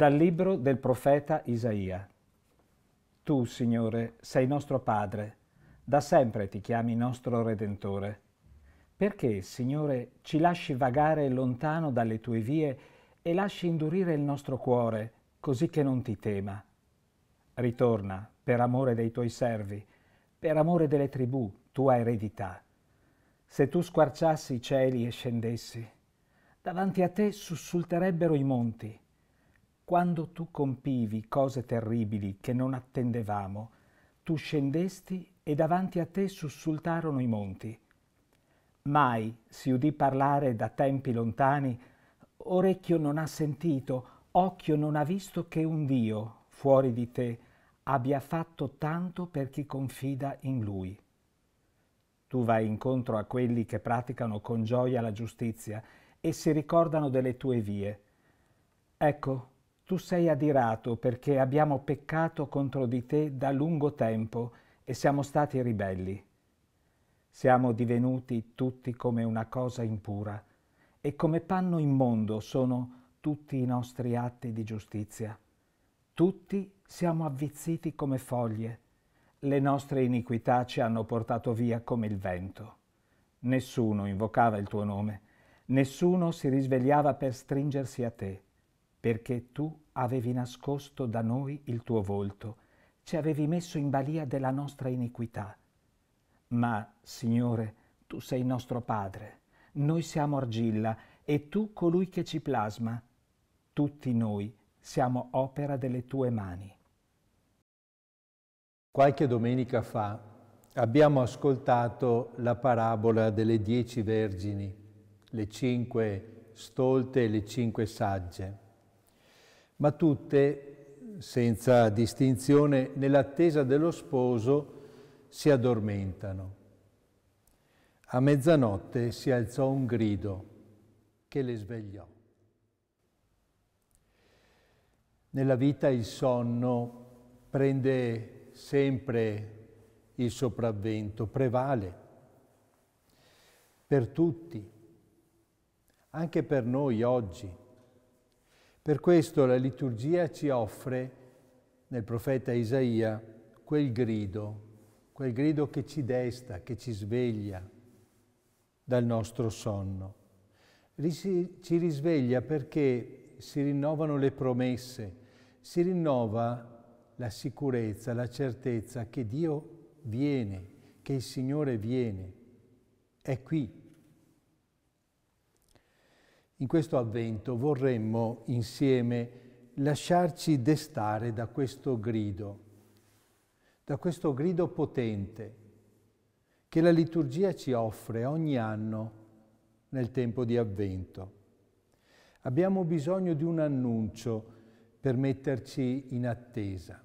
Dal libro del profeta Isaia. Tu, Signore, sei nostro Padre, da sempre ti chiami nostro Redentore. Perché, Signore, ci lasci vagare lontano dalle tue vie e lasci indurire il nostro cuore, così che non ti tema? Ritorna, per amore dei tuoi servi, per amore delle tribù, tua eredità. Se tu squarciassi i cieli e scendessi, davanti a te sussulterebbero i monti quando tu compivi cose terribili che non attendevamo, tu scendesti e davanti a te sussultarono i monti. Mai si udì parlare da tempi lontani, orecchio non ha sentito, occhio non ha visto che un Dio, fuori di te, abbia fatto tanto per chi confida in Lui. Tu vai incontro a quelli che praticano con gioia la giustizia e si ricordano delle tue vie. Ecco, tu sei adirato perché abbiamo peccato contro di te da lungo tempo e siamo stati ribelli. Siamo divenuti tutti come una cosa impura e come panno immondo sono tutti i nostri atti di giustizia. Tutti siamo avvizziti come foglie. Le nostre iniquità ci hanno portato via come il vento. Nessuno invocava il tuo nome, nessuno si risvegliava per stringersi a te perché tu avevi nascosto da noi il tuo volto, ci avevi messo in balia della nostra iniquità. Ma, Signore, tu sei nostro Padre, noi siamo argilla e tu colui che ci plasma. Tutti noi siamo opera delle tue mani. Qualche domenica fa abbiamo ascoltato la parabola delle dieci vergini, le cinque stolte e le cinque sagge ma tutte, senza distinzione, nell'attesa dello sposo, si addormentano. A mezzanotte si alzò un grido che le svegliò. Nella vita il sonno prende sempre il sopravvento, prevale per tutti, anche per noi oggi. Per questo la liturgia ci offre nel profeta Isaia quel grido, quel grido che ci desta, che ci sveglia dal nostro sonno. Ci risveglia perché si rinnovano le promesse, si rinnova la sicurezza, la certezza che Dio viene, che il Signore viene, è qui in questo avvento vorremmo insieme lasciarci destare da questo grido, da questo grido potente che la liturgia ci offre ogni anno nel tempo di avvento. Abbiamo bisogno di un annuncio per metterci in attesa,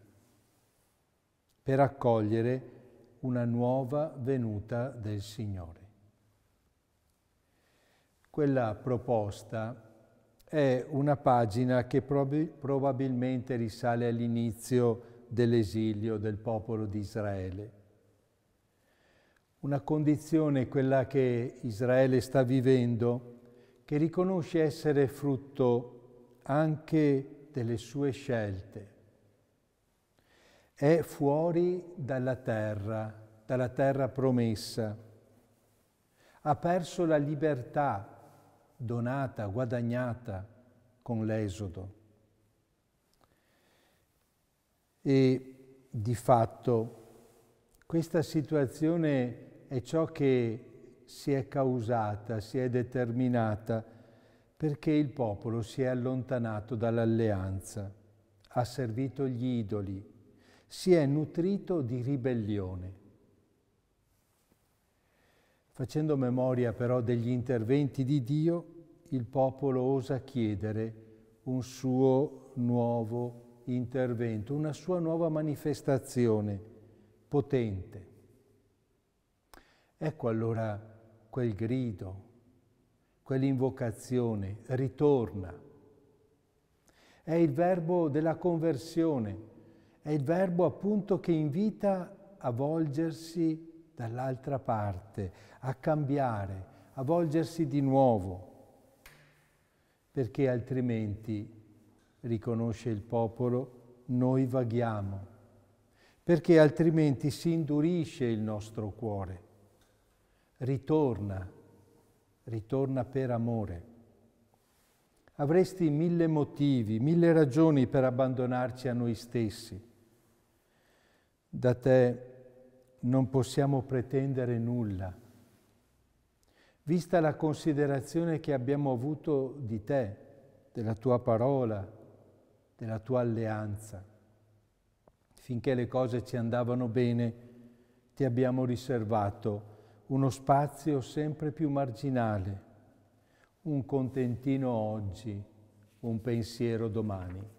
per accogliere una nuova venuta del Signore quella proposta è una pagina che prob probabilmente risale all'inizio dell'esilio del popolo di Israele. Una condizione, quella che Israele sta vivendo, che riconosce essere frutto anche delle sue scelte. È fuori dalla terra, dalla terra promessa. Ha perso la libertà donata, guadagnata con l'esodo. E di fatto questa situazione è ciò che si è causata, si è determinata perché il popolo si è allontanato dall'alleanza, ha servito gli idoli, si è nutrito di ribellione. Facendo memoria però degli interventi di Dio, il popolo osa chiedere un suo nuovo intervento, una sua nuova manifestazione potente. Ecco allora quel grido, quell'invocazione, ritorna. È il verbo della conversione, è il verbo appunto che invita a volgersi dall'altra parte, a cambiare, a volgersi di nuovo, perché altrimenti, riconosce il popolo, noi vaghiamo, perché altrimenti si indurisce il nostro cuore. Ritorna, ritorna per amore. Avresti mille motivi, mille ragioni per abbandonarci a noi stessi. Da te non possiamo pretendere nulla. Vista la considerazione che abbiamo avuto di te, della tua parola, della tua alleanza, finché le cose ci andavano bene, ti abbiamo riservato uno spazio sempre più marginale, un contentino oggi, un pensiero domani.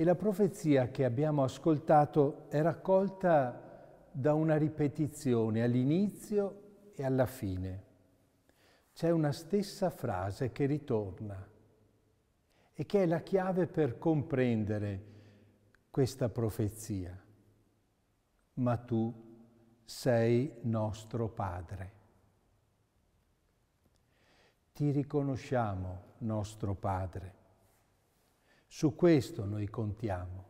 E la profezia che abbiamo ascoltato è raccolta da una ripetizione all'inizio e alla fine. C'è una stessa frase che ritorna e che è la chiave per comprendere questa profezia. Ma tu sei nostro Padre. Ti riconosciamo nostro Padre. Su questo noi contiamo.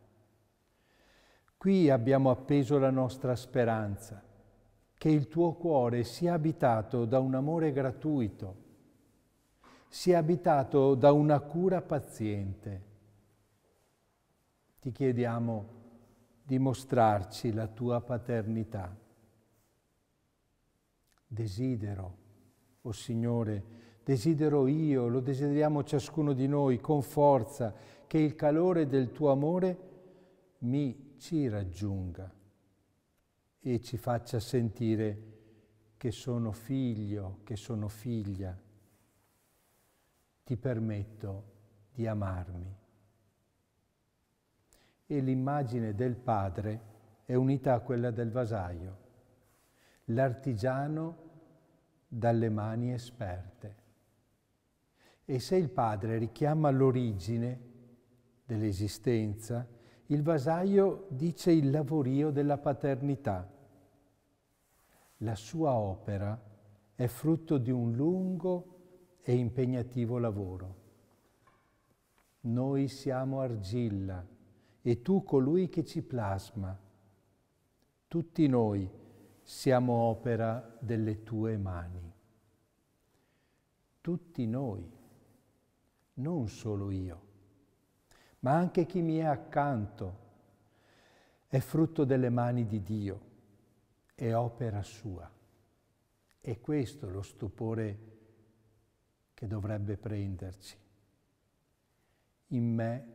Qui abbiamo appeso la nostra speranza, che il tuo cuore sia abitato da un amore gratuito, sia abitato da una cura paziente. Ti chiediamo di mostrarci la tua paternità. Desidero, o oh Signore, desidero io, lo desideriamo ciascuno di noi con forza che il calore del tuo amore mi ci raggiunga e ci faccia sentire che sono figlio, che sono figlia. Ti permetto di amarmi. E l'immagine del padre è unita a quella del vasaio, l'artigiano dalle mani esperte. E se il padre richiama l'origine, dell'esistenza, il vasaio dice il lavorio della paternità. La sua opera è frutto di un lungo e impegnativo lavoro. Noi siamo argilla e tu colui che ci plasma. Tutti noi siamo opera delle tue mani. Tutti noi, non solo io ma anche chi mi è accanto è frutto delle mani di Dio, è opera sua. E questo lo stupore che dovrebbe prenderci. In me,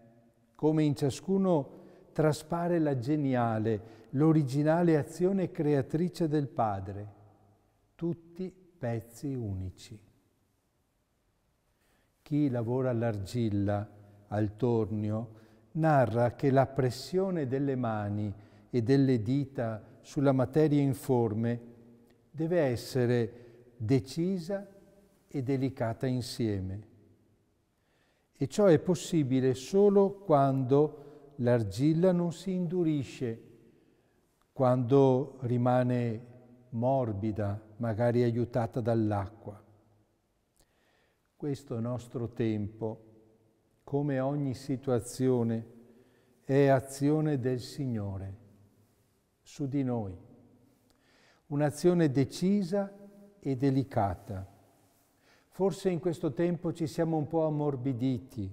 come in ciascuno, traspare la geniale, l'originale azione creatrice del Padre, tutti pezzi unici. Chi lavora all'argilla, al tornio, narra che la pressione delle mani e delle dita sulla materia informe deve essere decisa e delicata insieme. E ciò è possibile solo quando l'argilla non si indurisce, quando rimane morbida, magari aiutata dall'acqua. Questo nostro tempo come ogni situazione, è azione del Signore su di noi. Un'azione decisa e delicata. Forse in questo tempo ci siamo un po' ammorbiditi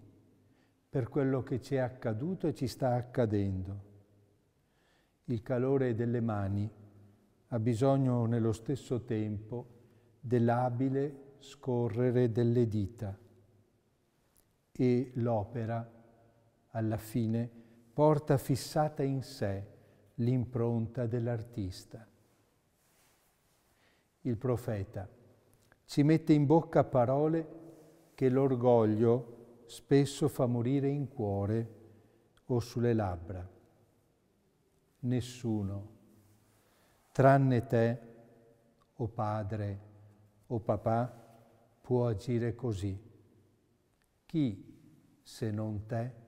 per quello che ci è accaduto e ci sta accadendo. Il calore delle mani ha bisogno nello stesso tempo dell'abile scorrere delle dita e l'opera, alla fine, porta fissata in sé l'impronta dell'artista. Il profeta ci mette in bocca parole che l'orgoglio spesso fa morire in cuore o sulle labbra. Nessuno, tranne te, o padre, o papà, può agire così. Chi se non te?